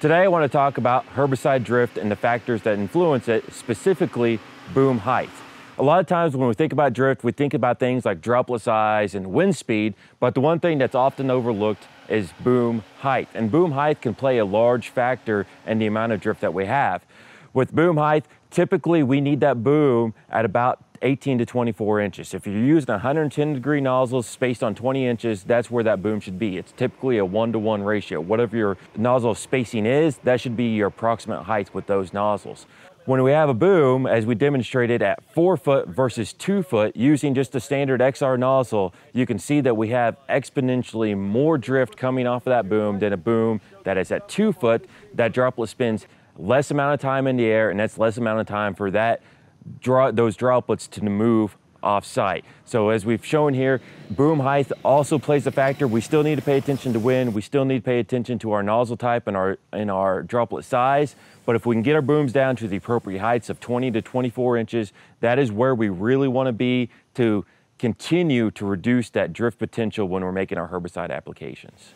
Today I want to talk about herbicide drift and the factors that influence it, specifically boom height. A lot of times when we think about drift, we think about things like droplet size and wind speed, but the one thing that's often overlooked is boom height. And boom height can play a large factor in the amount of drift that we have. With boom height, typically we need that boom at about 18 to 24 inches. If you're using 110 degree nozzles spaced on 20 inches, that's where that boom should be. It's typically a one to one ratio. Whatever your nozzle spacing is, that should be your approximate height with those nozzles. When we have a boom, as we demonstrated at four foot versus two foot, using just a standard XR nozzle, you can see that we have exponentially more drift coming off of that boom than a boom that is at two foot. That droplet spins less amount of time in the air, and that's less amount of time for that draw, those droplets to move off site. So, as we've shown here, boom height also plays a factor. We still need to pay attention to wind. We still need to pay attention to our nozzle type and our, and our droplet size. But if we can get our booms down to the appropriate heights of 20 to 24 inches, that is where we really want to be to continue to reduce that drift potential when we're making our herbicide applications.